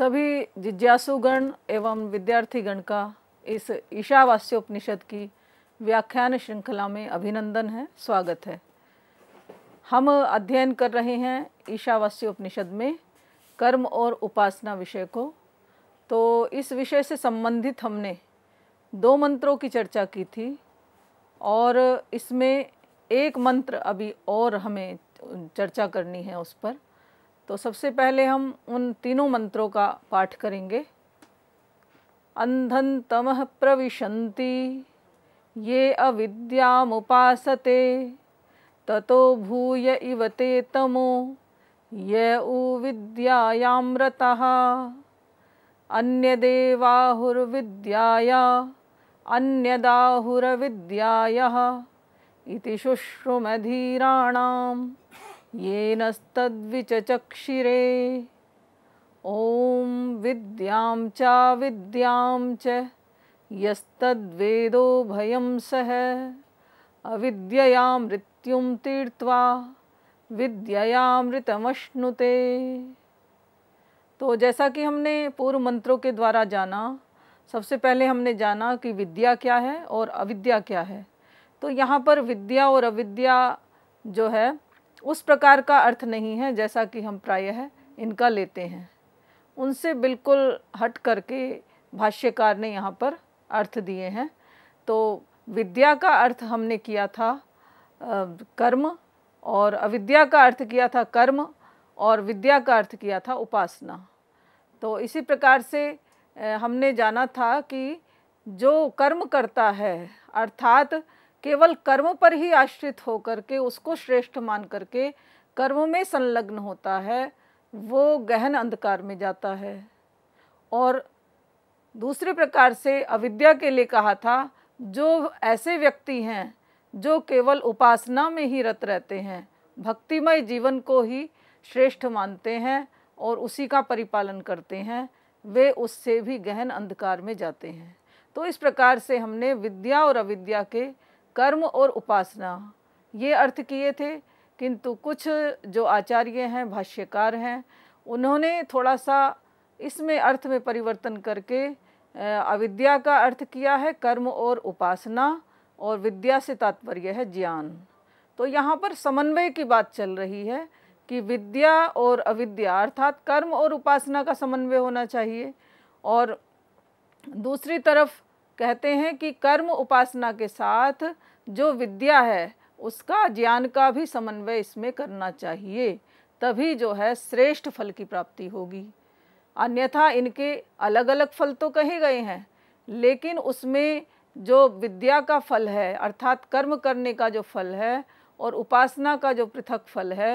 सभी जिज्ञासुगण एवं विद्यार्थीगण का इस ईशावास्योपनिषद की व्याख्यान श्रृंखला में अभिनंदन है स्वागत है हम अध्ययन कर रहे हैं ईशावास्योपनिषद में कर्म और उपासना विषय को तो इस विषय से संबंधित हमने दो मंत्रों की चर्चा की थी और इसमें एक मंत्र अभी और हमें चर्चा करनी है उस पर तो सबसे पहले हम उन तीनों मंत्रों का पाठ करेंगे अंधन तमह प्रविशन्ति ये मुपासते ततो भूय इवते तमो य उविद्यायामृतः अन्यदेवाहुर्विद्याया अन्यदाहुरविद्यायः इति शुश्रुमधीराणाम् येनस्तद्विचक्षिरे ॐ विद्यां विद्यां च यस्तद्वेदो भयं सह अविद्यया मृत्युं तीर्त्वा मृतमश्नुते तो जैसा कि हमने पूर्व मंत्रों के द्वारा जाना सबसे पहले हमने जाना कि विद्या क्या है और अविद्या क्या है तो यहाँ पर विद्या और अविद्या जो है उस प्रकार का अर्थ नहीं है जैसा कि हम प्रायः इनका लेते हैं उनसे बिल्कुल हट करके भाष्यकार ने यहाँ पर अर्थ दिए हैं तो विद्या का अर्थ हमने किया था आ, कर्म और अविद्या का अर्थ किया था कर्म और विद्या का अर्थ किया था उपासना तो इसी प्रकार से हमने जाना था कि जो कर्म करता है अर्थात केवल कर्म पर ही आश्रित होकर के उसको श्रेष्ठ मान करके कर्म में संलग्न होता है वो गहन अंधकार में जाता है और दूसरे प्रकार से अविद्या के लिए कहा था जो ऐसे व्यक्ति हैं जो केवल उपासना में ही रत रहते हैं भक्तिमय जीवन को ही श्रेष्ठ मानते हैं और उसी का परिपालन करते हैं वे उससे भी गहन अंधकार में जाते हैं तो इस प्रकार से हमने विद्या और अविद्या के कर्म और उपासना ये अर्थ किए थे किंतु कुछ जो आचार्य हैं भाष्यकार हैं उन्होंने थोड़ा सा इसमें अर्थ में परिवर्तन करके अविद्या का अर्थ किया है कर्म और उपासना और विद्या से तात्पर्य है ज्ञान तो यहाँ पर समन्वय की बात चल रही है कि विद्या और अविद्या अर्थात कर्म और उपासना का समन्वय होना चाहिए और दूसरी तरफ कहते हैं कि कर्म उपासना के साथ जो विद्या है उसका ज्ञान का भी समन्वय इसमें करना चाहिए तभी जो है श्रेष्ठ फल की प्राप्ति होगी अन्यथा इनके अलग अलग फल तो कहे गए हैं लेकिन उसमें जो विद्या का फल है अर्थात कर्म करने का जो फल है और उपासना का जो पृथक फल है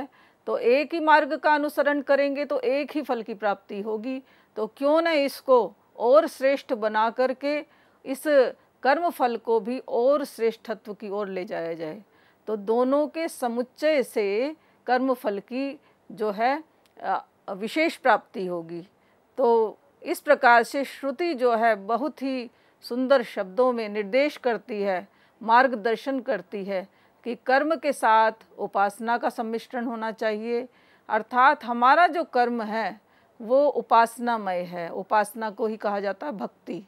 तो एक ही मार्ग का अनुसरण करेंगे तो एक ही फल की प्राप्ति होगी तो क्यों न इसको और श्रेष्ठ बना करके इस कर्म फल को भी और श्रेष्ठत्व की ओर ले जाया जाए तो दोनों के समुच्चय से कर्म फल की जो है विशेष प्राप्ति होगी तो इस प्रकार से श्रुति जो है बहुत ही सुंदर शब्दों में निर्देश करती है मार्गदर्शन करती है कि कर्म के साथ उपासना का सम्मिश्रण होना चाहिए अर्थात हमारा जो कर्म है वो उपासनामय है उपासना को ही कहा जाता है भक्ति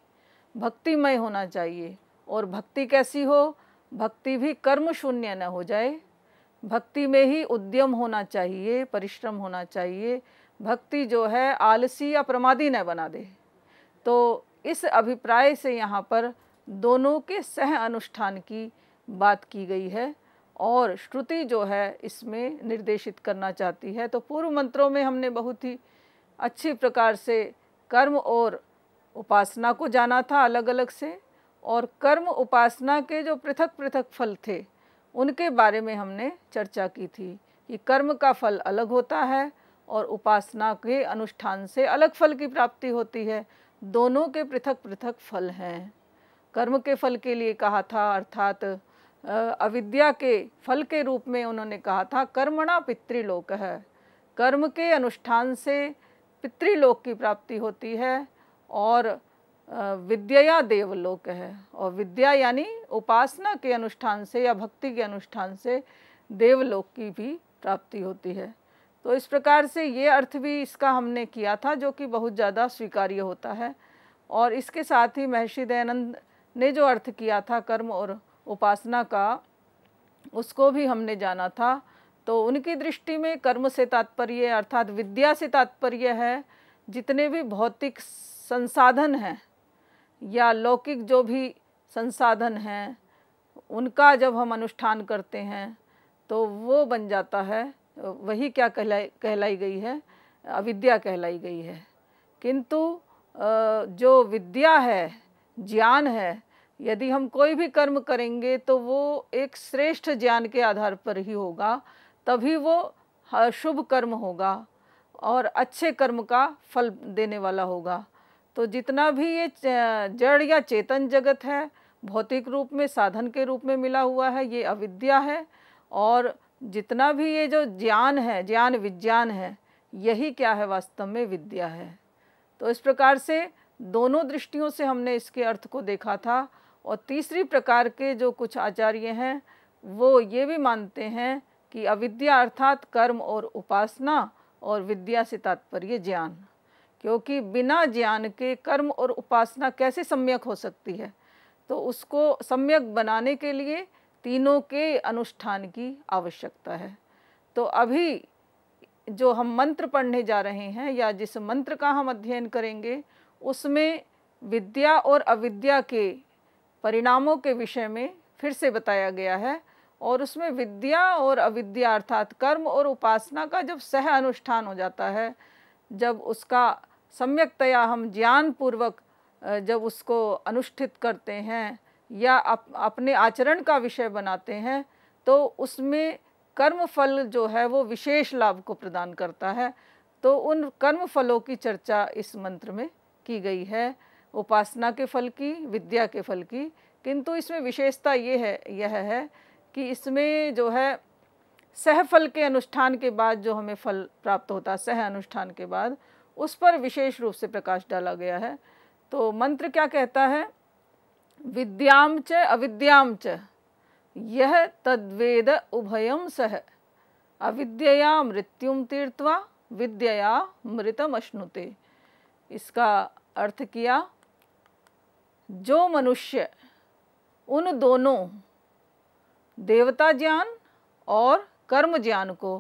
भक्तिमय होना चाहिए और भक्ति कैसी हो भक्ति भी कर्म शून्य न हो जाए भक्ति में ही उद्यम होना चाहिए परिश्रम होना चाहिए भक्ति जो है आलसी या प्रमादी न बना दे तो इस अभिप्राय से यहाँ पर दोनों के सह अनुष्ठान की बात की गई है और श्रुति जो है इसमें निर्देशित करना चाहती है तो पूर्व मंत्रों में हमने बहुत ही अच्छी प्रकार से कर्म और उपासना को जाना था अलग अलग से और कर्म उपासना के जो पृथक पृथक फल थे उनके बारे में हमने चर्चा की थी कि कर्म का फल अलग होता है और उपासना के अनुष्ठान से अलग फल की प्राप्ति होती है दोनों के पृथक पृथक फल हैं कर्म के फल के लिए कहा था अर्थात अविद्या के फल के रूप में उन्होंने कहा था कर्मणा पितृलोक है कर्म के अनुष्ठान से पितृलोक की प्राप्ति होती है और विद्या देवलोक है और विद्या यानी उपासना के अनुष्ठान से या भक्ति के अनुष्ठान से देवलोक की भी प्राप्ति होती है तो इस प्रकार से ये अर्थ भी इसका हमने किया था जो कि बहुत ज़्यादा स्वीकार्य होता है और इसके साथ ही महर्षि दयानंद ने जो अर्थ किया था कर्म और उपासना का उसको भी हमने जाना था तो उनकी दृष्टि में कर्म से तात्पर्य अर्थात विद्या से तात्पर्य है जितने भी भौतिक संसाधन हैं या लौकिक जो भी संसाधन हैं उनका जब हम अनुष्ठान करते हैं तो वो बन जाता है वही क्या कहलाई कहलाई गई है अविद्या कहलाई गई है किंतु जो विद्या है ज्ञान है यदि हम कोई भी कर्म करेंगे तो वो एक श्रेष्ठ ज्ञान के आधार पर ही होगा तभी वो शुभ कर्म होगा और अच्छे कर्म का फल देने वाला होगा तो जितना भी ये जड़ या चेतन जगत है भौतिक रूप में साधन के रूप में मिला हुआ है ये अविद्या है और जितना भी ये जो ज्ञान है ज्ञान विज्ञान है यही क्या है वास्तव में विद्या है तो इस प्रकार से दोनों दृष्टियों से हमने इसके अर्थ को देखा था और तीसरी प्रकार के जो कुछ आचार्य हैं वो ये भी मानते हैं कि अविद्या अर्थात कर्म और उपासना और विद्या से तात्पर्य ज्ञान क्योंकि बिना ज्ञान के कर्म और उपासना कैसे सम्यक हो सकती है तो उसको सम्यक बनाने के लिए तीनों के अनुष्ठान की आवश्यकता है तो अभी जो हम मंत्र पढ़ने जा रहे हैं या जिस मंत्र का हम अध्ययन करेंगे उसमें विद्या और अविद्या के परिणामों के विषय में फिर से बताया गया है और उसमें विद्या और अविद्या अर्थात कर्म और उपासना का जब सह अनुष्ठान हो जाता है जब उसका सम्यकतया हम ज्ञानपूर्वक जब उसको अनुष्ठित करते हैं या अप, अपने आचरण का विषय बनाते हैं तो उसमें कर्म फल जो है वो विशेष लाभ को प्रदान करता है तो उन कर्म फलों की चर्चा इस मंत्र में की गई है उपासना के फल की विद्या के फल की किंतु इसमें विशेषता ये है यह है कि इसमें जो है सहफल के अनुष्ठान के बाद जो हमें फल प्राप्त होता है सह अनुष्ठान के बाद उस पर विशेष रूप से प्रकाश डाला गया है तो मंत्र क्या कहता है विद्याम च अविद्याम च यह तद्वेद उभयम सह अविद्या मृत्युम तीर्थवा विद्या मृतम अश्नुते इसका अर्थ किया जो मनुष्य उन दोनों देवता ज्ञान और कर्म ज्ञान को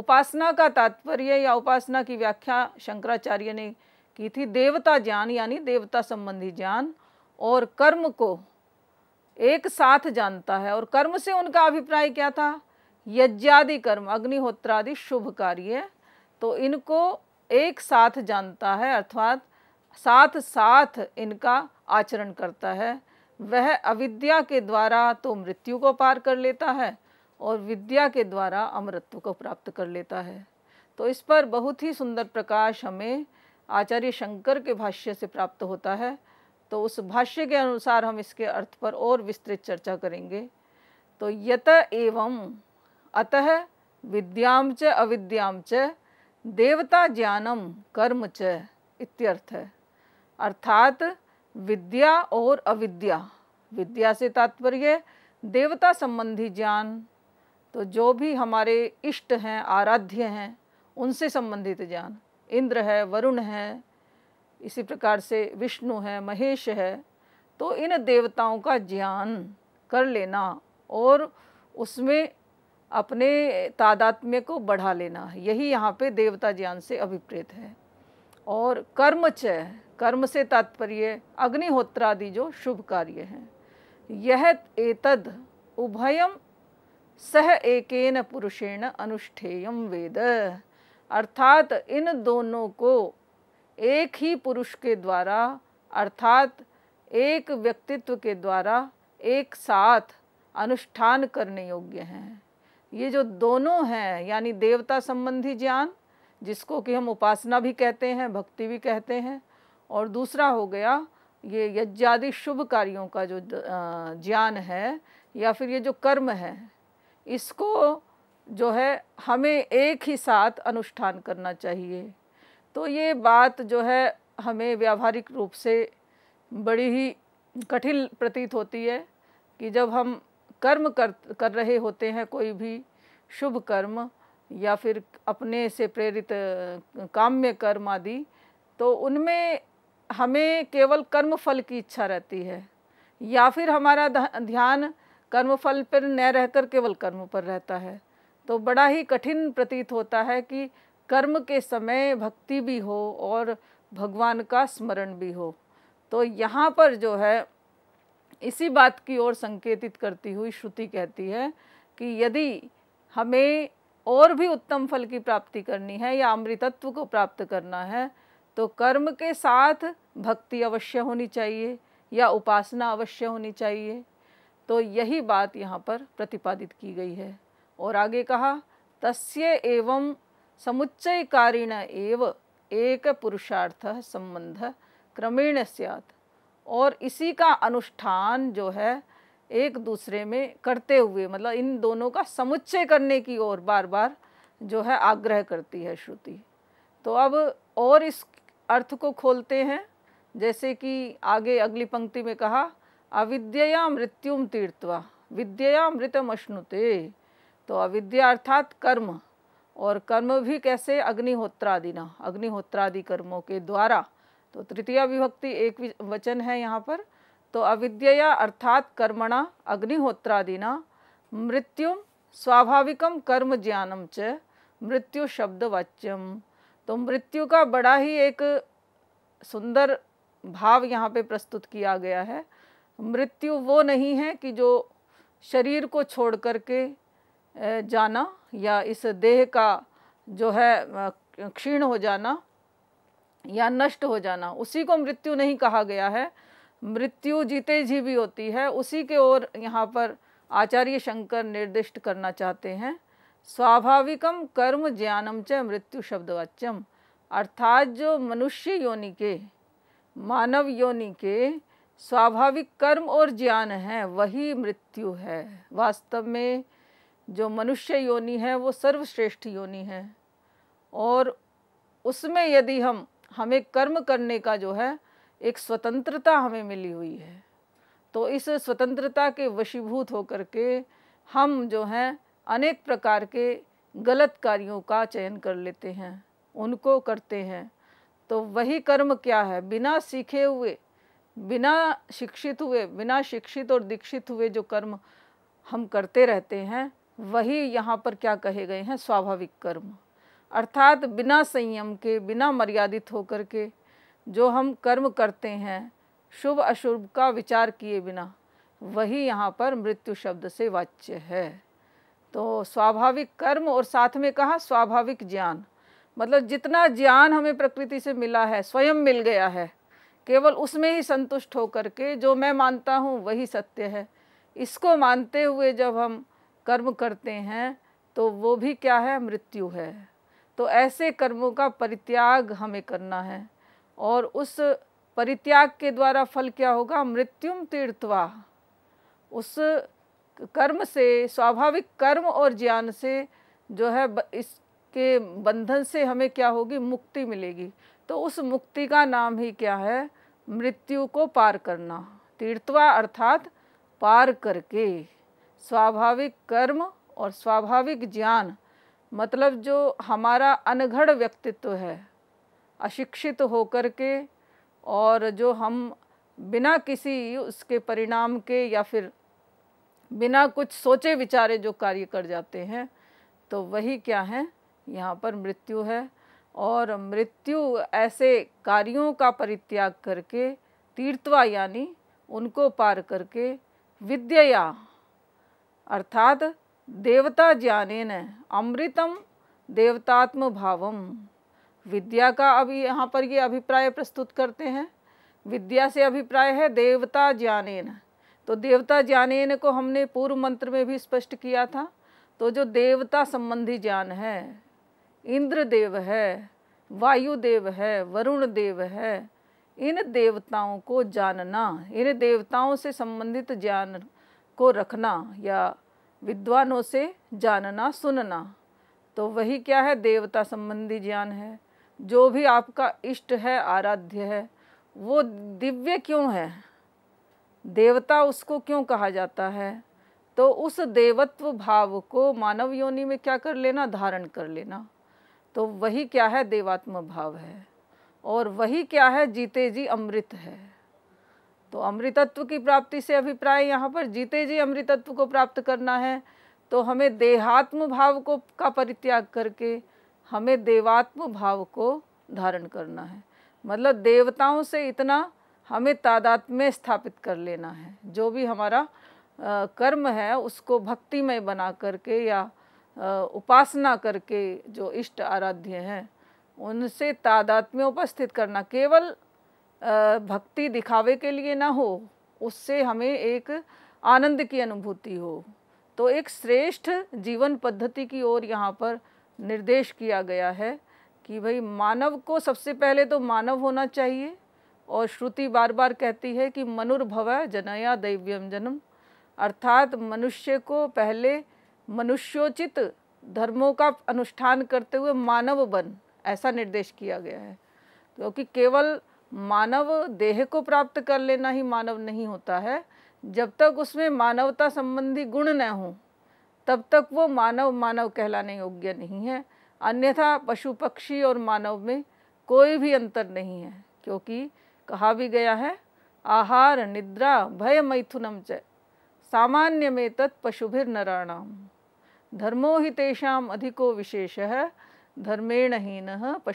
उपासना का तात्पर्य या उपासना की व्याख्या शंकराचार्य ने की थी देवता ज्ञान यानी देवता संबंधी ज्ञान और कर्म को एक साथ जानता है और कर्म से उनका अभिप्राय क्या था यज्ञादि कर्म अग्निहोत्रादि शुभ कार्य तो इनको एक साथ जानता है अर्थात साथ साथ इनका आचरण करता है वह अविद्या के द्वारा तो मृत्यु को पार कर लेता है और विद्या के द्वारा अमृत्व को प्राप्त कर लेता है तो इस पर बहुत ही सुंदर प्रकाश हमें आचार्य शंकर के भाष्य से प्राप्त होता है तो उस भाष्य के अनुसार हम इसके अर्थ पर और विस्तृत चर्चा करेंगे तो यत एवं अतः विद्याम च अविद्याम च देवता ज्ञानम कर्म च इत्यर्थ है अर्थात विद्या और अविद्या विद्या से तात्पर्य देवता संबंधी ज्ञान तो जो भी हमारे इष्ट हैं आराध्य हैं उनसे संबंधित ज्ञान इंद्र है वरुण है इसी प्रकार से विष्णु है महेश है तो इन देवताओं का ज्ञान कर लेना और उसमें अपने तादात्म्य को बढ़ा लेना यही यहाँ पे देवता ज्ञान से अभिप्रेत है और कर्म च कर्म से तात्पर्य अग्निहोत्रादि जो शुभ कार्य हैं यह एतद उभयम सह एकेन पुरुषेण अनुष्ठेयम वेद अर्थात इन दोनों को एक ही पुरुष के द्वारा अर्थात एक व्यक्तित्व के द्वारा एक साथ अनुष्ठान करने योग्य हैं ये जो दोनों हैं यानी देवता संबंधी ज्ञान जिसको कि हम उपासना भी कहते हैं भक्ति भी कहते हैं और दूसरा हो गया ये यज्ञादि शुभ कार्यों का जो ज्ञान है या फिर ये जो कर्म है इसको जो है हमें एक ही साथ अनुष्ठान करना चाहिए तो ये बात जो है हमें व्यावहारिक रूप से बड़ी ही कठिन प्रतीत होती है कि जब हम कर्म कर कर रहे होते हैं कोई भी शुभ कर्म या फिर अपने से प्रेरित काम्य कर्म आदि तो उनमें हमें केवल कर्म फल की इच्छा रहती है या फिर हमारा ध्यान कर्मफल पर न रहकर केवल कर्म पर रहता है तो बड़ा ही कठिन प्रतीत होता है कि कर्म के समय भक्ति भी हो और भगवान का स्मरण भी हो तो यहाँ पर जो है इसी बात की ओर संकेतित करती हुई श्रुति कहती है कि यदि हमें और भी उत्तम फल की प्राप्ति करनी है या अमृतत्व को प्राप्त करना है तो कर्म के साथ भक्ति अवश्य होनी चाहिए या उपासना अवश्य होनी चाहिए तो यही बात यहाँ पर प्रतिपादित की गई है और आगे कहा तस्य एवं समुच्चय कारिण एव एक पुरुषार्थ संबंध क्रमेण स्यात और इसी का अनुष्ठान जो है एक दूसरे में करते हुए मतलब इन दोनों का समुच्चय करने की ओर बार बार जो है आग्रह करती है श्रुति तो अब और इस अर्थ को खोलते हैं जैसे कि आगे अगली पंक्ति में कहा अविद्या मृत्युम तीर्थवा विद्या मृतम अश्नुते तो अविद्या अर्थात कर्म और कर्म भी कैसे अग्निहोत्रादि ना अग्निहोत्रादि कर्मों के द्वारा तो तृतीय विभक्ति एक वचन है यहाँ पर तो अविद्या अर्थात कर्मणा अग्निहोत्रादिना मृत्यु स्वाभाविकम कर्म ज्ञानम च मृत्यु शब्द वाच्यम तो मृत्यु का बड़ा ही एक सुंदर भाव यहाँ पे प्रस्तुत किया गया है मृत्यु वो नहीं है कि जो शरीर को छोड़ कर के जाना या इस देह का जो है क्षीण हो जाना या नष्ट हो जाना उसी को मृत्यु नहीं कहा गया है मृत्यु जीते जी भी होती है उसी के ओर यहाँ पर आचार्य शंकर निर्दिष्ट करना चाहते हैं स्वाभाविकम कर्म ज्ञानम च मृत्यु शब्दवाच्यम अर्थात जो मनुष्य योनि के मानव योनि के स्वाभाविक कर्म और ज्ञान है वही मृत्यु है वास्तव में जो मनुष्य योनि है वो सर्वश्रेष्ठ योनि है और उसमें यदि हम हमें कर्म करने का जो है एक स्वतंत्रता हमें मिली हुई है तो इस स्वतंत्रता के वशीभूत होकर के हम जो हैं अनेक प्रकार के गलत कार्यों का चयन कर लेते हैं उनको करते हैं तो वही कर्म क्या है बिना सीखे हुए बिना शिक्षित हुए बिना शिक्षित और दीक्षित हुए जो कर्म हम करते रहते हैं वही यहाँ पर क्या कहे गए हैं स्वाभाविक कर्म अर्थात बिना संयम के बिना मर्यादित होकर के जो हम कर्म करते हैं शुभ अशुभ का विचार किए बिना वही यहाँ पर मृत्यु शब्द से वाच्य है तो स्वाभाविक कर्म और साथ में कहा स्वाभाविक ज्ञान मतलब जितना ज्ञान हमें प्रकृति से मिला है स्वयं मिल गया है केवल उसमें ही संतुष्ट होकर के जो मैं मानता हूँ वही सत्य है इसको मानते हुए जब हम कर्म करते हैं तो वो भी क्या है मृत्यु है तो ऐसे कर्मों का परित्याग हमें करना है और उस परित्याग के द्वारा फल क्या होगा मृत्युम तीर्थवा उस कर्म से स्वाभाविक कर्म और ज्ञान से जो है इसके बंधन से हमें क्या होगी मुक्ति मिलेगी तो उस मुक्ति का नाम ही क्या है मृत्यु को पार करना तीर्थवा अर्थात पार करके स्वाभाविक कर्म और स्वाभाविक ज्ञान मतलब जो हमारा अनघड़ व्यक्तित्व है अशिक्षित होकर के और जो हम बिना किसी उसके परिणाम के या फिर बिना कुछ सोचे विचारे जो कार्य कर जाते हैं तो वही क्या है यहाँ पर मृत्यु है और मृत्यु ऐसे कार्यों का परित्याग करके तीर्थवा यानी उनको पार करके विद्यया अर्थात देवता ज्ञानेन अमृतम देवतात्म भावम विद्या का अभी यहाँ पर ये अभिप्राय प्रस्तुत करते हैं विद्या से अभिप्राय है देवता ज्ञानेन तो देवता ज्ञानेन को हमने पूर्व मंत्र में भी स्पष्ट किया था तो जो देवता संबंधी ज्ञान है इंद्रदेव है वायुदेव है वरुण देव है इन देवताओं को जानना इन देवताओं से संबंधित ज्ञान को रखना या विद्वानों से जानना सुनना तो वही क्या है देवता संबंधी ज्ञान है जो भी आपका इष्ट है आराध्य है वो दिव्य क्यों है देवता उसको क्यों कहा जाता है तो उस देवत्व भाव को मानव योनि में क्या कर लेना धारण कर लेना तो वही क्या है देवात्म भाव है और वही क्या है जीते जी अमृत है तो अमृतत्व की प्राप्ति से अभिप्राय यहाँ पर जीते जी अमृतत्व को प्राप्त करना है तो हमें देहात्म भाव को का परित्याग करके हमें देवात्म भाव को धारण करना है मतलब देवताओं से इतना हमें तादात्म्य स्थापित कर लेना है जो भी हमारा कर्म है उसको भक्तिमय बना करके या उपासना करके जो इष्ट आराध्य हैं उनसे तादात में उपस्थित करना केवल भक्ति दिखावे के लिए ना हो उससे हमें एक आनंद की अनुभूति हो तो एक श्रेष्ठ जीवन पद्धति की ओर यहाँ पर निर्देश किया गया है कि भाई मानव को सबसे पहले तो मानव होना चाहिए और श्रुति बार बार कहती है कि मनुर्भव जनया दैव्यम जन्म अर्थात मनुष्य को पहले मनुष्योचित धर्मों का अनुष्ठान करते हुए मानव बन ऐसा निर्देश किया गया है क्योंकि तो केवल मानव देह को प्राप्त कर लेना ही मानव नहीं होता है जब तक उसमें मानवता संबंधी गुण न हो तब तक वो मानव मानव कहलाने योग्य नहीं है अन्यथा पशु पक्षी और मानव में कोई भी अंतर नहीं है क्योंकि कहा भी गया है आहार निद्रा भय मैथुनम च सामान्य में तत् पशुभिर नराणाम धर्मो ही तेषाम अधिको विशेष है धर्मेण हीन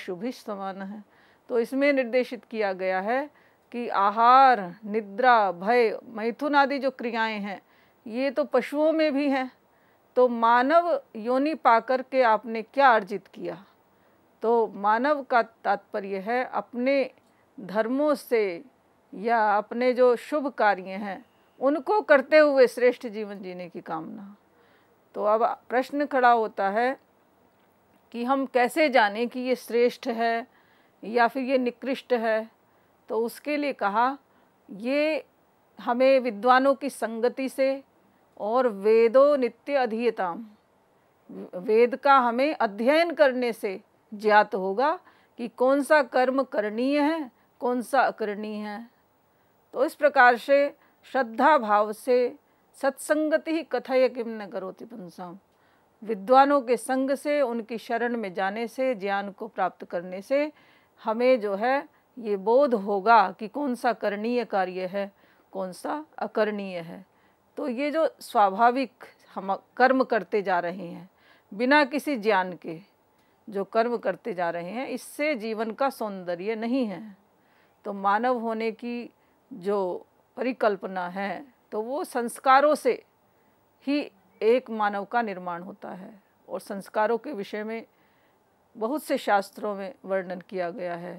भी समान है तो इसमें निर्देशित किया गया है कि आहार निद्रा भय मैथुन आदि जो क्रियाएं हैं ये तो पशुओं में भी हैं तो मानव योनि पाकर के आपने क्या अर्जित किया तो मानव का तात्पर्य है अपने धर्मों से या अपने जो शुभ कार्य हैं उनको करते हुए श्रेष्ठ जीवन जीने की कामना तो अब प्रश्न खड़ा होता है कि हम कैसे जाने कि ये श्रेष्ठ है या फिर ये निकृष्ट है तो उसके लिए कहा ये हमें विद्वानों की संगति से और वेदो नित्य अधीयता वेद का हमें अध्ययन करने से ज्ञात होगा कि कौन सा कर्म करणीय है कौन सा अकरणीय है तो इस प्रकार से श्रद्धा भाव से सत्संगति ही कथय किम न करोति पंसाम विद्वानों के संग से उनकी शरण में जाने से ज्ञान को प्राप्त करने से हमें जो है ये बोध होगा कि कौन सा करणीय कार्य है कौन सा अकरणीय है तो ये जो स्वाभाविक हम कर्म करते जा रहे हैं बिना किसी ज्ञान के जो कर्म करते जा रहे हैं इससे जीवन का सौंदर्य नहीं है तो मानव होने की जो परिकल्पना है तो वो संस्कारों से ही एक मानव का निर्माण होता है और संस्कारों के विषय में बहुत से शास्त्रों में वर्णन किया गया है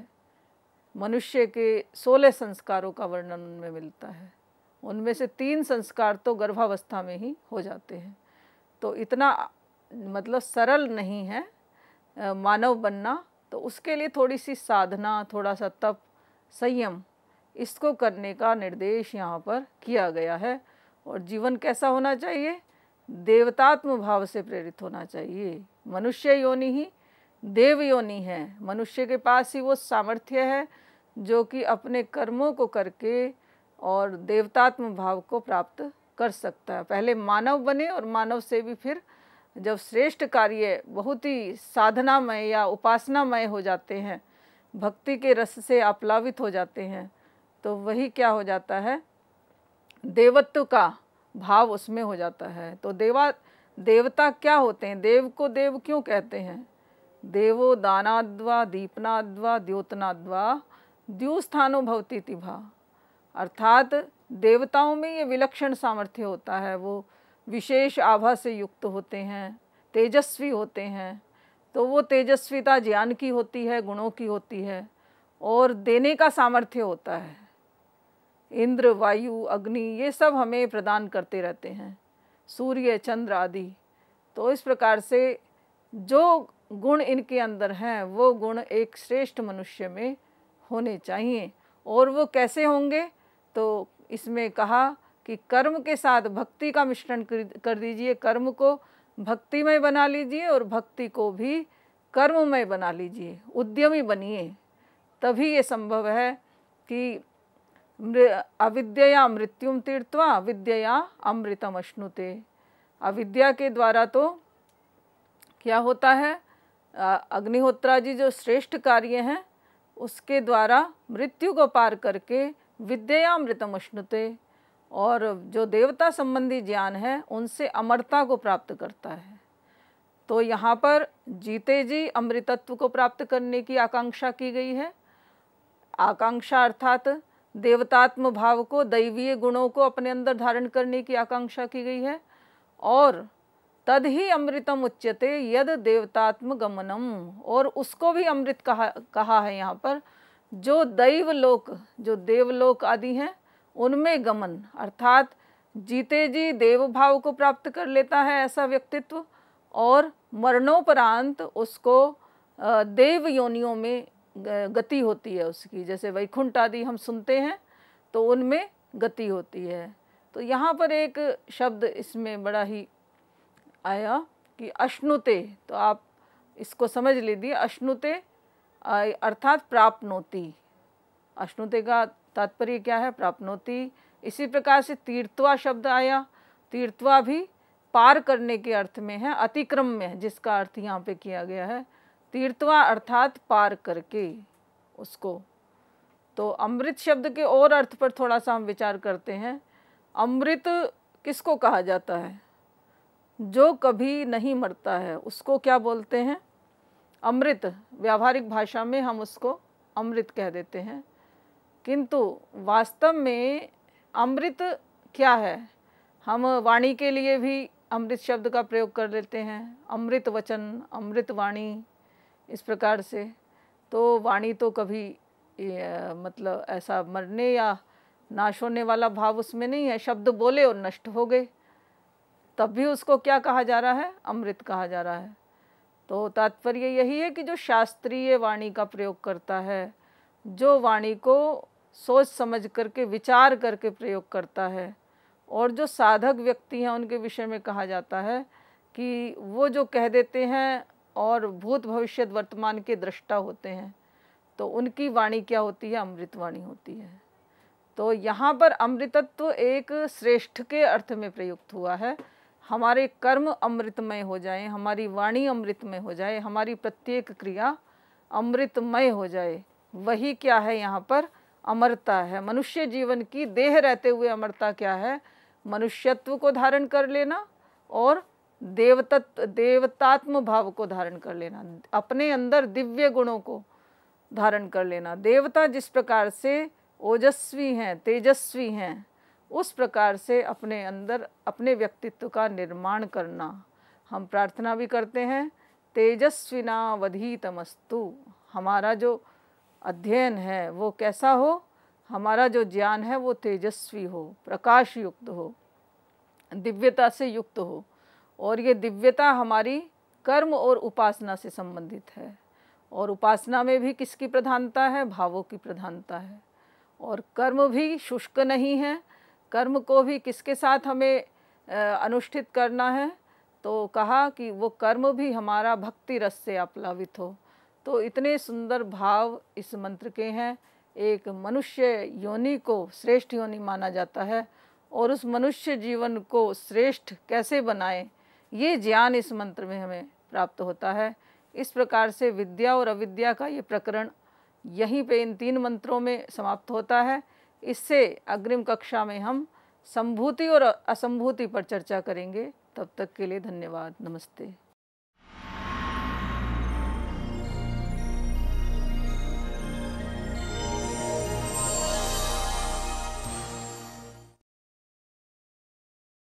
मनुष्य के सोलह संस्कारों का वर्णन उनमें मिलता है उनमें से तीन संस्कार तो गर्भावस्था में ही हो जाते हैं तो इतना मतलब सरल नहीं है मानव बनना तो उसके लिए थोड़ी सी साधना थोड़ा सा तप संयम इसको करने का निर्देश यहाँ पर किया गया है और जीवन कैसा होना चाहिए देवतात्म भाव से प्रेरित होना चाहिए मनुष्य योनि ही देव योनि है मनुष्य के पास ही वो सामर्थ्य है जो कि अपने कर्मों को करके और देवतात्म भाव को प्राप्त कर सकता है पहले मानव बने और मानव से भी फिर जब श्रेष्ठ कार्य बहुत ही साधनामय या उपासनामय हो जाते हैं भक्ति के रस से आप्लावित हो जाते हैं तो वही क्या हो जाता है देवत्व का भाव उसमें हो जाता है तो देवा देवता क्या होते हैं देव को देव क्यों कहते हैं देवो दानाद्वा दीपनाद्वा द्योतनाद्वा द्योस्थानो भवती तिभा अर्थात देवताओं में ये विलक्षण सामर्थ्य होता है वो विशेष आभा से युक्त होते हैं तेजस्वी होते हैं तो वो तेजस्विता ज्ञान की होती है गुणों की होती है और देने का सामर्थ्य होता है इंद्र वायु अग्नि ये सब हमें प्रदान करते रहते हैं सूर्य चंद्र आदि तो इस प्रकार से जो गुण इनके अंदर हैं वो गुण एक श्रेष्ठ मनुष्य में होने चाहिए और वो कैसे होंगे तो इसमें कहा कि कर्म के साथ भक्ति का मिश्रण कर दीजिए कर्म को भक्तिमय बना लीजिए और भक्ति को भी कर्ममय बना लीजिए उद्यमी बनिए तभी ये संभव है कि अविद्य मृत्युम तीर्थवा विद्या अमृतम अश्नुते अविद्या के द्वारा तो क्या होता है अग्निहोत्रा जी जो श्रेष्ठ कार्य हैं उसके द्वारा मृत्यु को पार करके अमृतम अश्नुते और जो देवता संबंधी ज्ञान है उनसे अमरता को प्राप्त करता है तो यहाँ पर जीते जी अमृतत्व को प्राप्त करने की आकांक्षा की गई है आकांक्षा अर्थात देवतात्म भाव को दैवीय गुणों को अपने अंदर धारण करने की आकांक्षा की गई है और तद ही अमृतम उच्यते यद देवतात्म गमनम और उसको भी अमृत कहा कहा है यहाँ पर जो दैवलोक जो देवलोक आदि हैं उनमें गमन अर्थात जीते जी देव भाव को प्राप्त कर लेता है ऐसा व्यक्तित्व और मरणोपरांत उसको देव योनियों में गति होती है उसकी जैसे वैकुंठ आदि हम सुनते हैं तो उनमें गति होती है तो यहाँ पर एक शब्द इसमें बड़ा ही आया कि अश्नुते तो आप इसको समझ लीजिए अश्नुते अर्थात प्राप्नोती अश्नुते का तात्पर्य क्या है प्राप्नोती इसी प्रकार से तीर्थवा शब्द आया तीर्थवा भी पार करने के अर्थ में है अतिक्रम में है जिसका अर्थ यहाँ पे किया गया है तीर्थवा अर्थात पार करके उसको तो अमृत शब्द के और अर्थ पर थोड़ा सा हम विचार करते हैं अमृत किसको कहा जाता है जो कभी नहीं मरता है उसको क्या बोलते हैं अमृत व्यावहारिक भाषा में हम उसको अमृत कह देते हैं किंतु वास्तव में अमृत क्या है हम वाणी के लिए भी अमृत शब्द का प्रयोग कर लेते हैं अमृत वचन अमृत वाणी इस प्रकार से तो वाणी तो कभी मतलब ऐसा मरने या नाश होने वाला भाव उसमें नहीं है शब्द बोले और नष्ट हो गए तब भी उसको क्या कहा जा रहा है अमृत कहा जा रहा है तो तात्पर्य यही है कि जो शास्त्रीय वाणी का प्रयोग करता है जो वाणी को सोच समझ करके विचार करके प्रयोग करता है और जो साधक व्यक्ति हैं उनके विषय में कहा जाता है कि वो जो कह देते हैं और भूत भविष्य वर्तमान के दृष्टा होते हैं तो उनकी वाणी क्या होती है अमृत वाणी होती है तो यहाँ पर अमृतत्व एक श्रेष्ठ के अर्थ में प्रयुक्त हुआ है हमारे कर्म अमृतमय हो जाए हमारी वाणी अमृतमय हो जाए हमारी प्रत्येक क्रिया अमृतमय हो जाए वही क्या है यहाँ पर अमरता है मनुष्य जीवन की देह रहते हुए अमरता क्या है मनुष्यत्व को धारण कर लेना और देवतत्व देवतात्म भाव को धारण कर लेना अपने अंदर दिव्य गुणों को धारण कर लेना देवता जिस प्रकार से ओजस्वी हैं तेजस्वी हैं उस प्रकार से अपने अंदर अपने व्यक्तित्व का निर्माण करना हम प्रार्थना भी करते हैं तमस्तु हमारा जो अध्ययन है वो कैसा हो हमारा जो ज्ञान है वो तेजस्वी हो प्रकाश युक्त हो दिव्यता से युक्त हो और ये दिव्यता हमारी कर्म और उपासना से संबंधित है और उपासना में भी किसकी प्रधानता है भावों की प्रधानता है और कर्म भी शुष्क नहीं है कर्म को भी किसके साथ हमें अनुष्ठित करना है तो कहा कि वो कर्म भी हमारा भक्ति रस से अपलावित हो तो इतने सुंदर भाव इस मंत्र के हैं एक मनुष्य योनि को श्रेष्ठ योनि माना जाता है और उस मनुष्य जीवन को श्रेष्ठ कैसे बनाएं ये ज्ञान इस मंत्र में हमें प्राप्त होता है इस प्रकार से विद्या और अविद्या का ये प्रकरण यहीं पे इन तीन मंत्रों में समाप्त होता है इससे अग्रिम कक्षा में हम संभूति और असंभूति पर चर्चा करेंगे तब तक के लिए धन्यवाद नमस्ते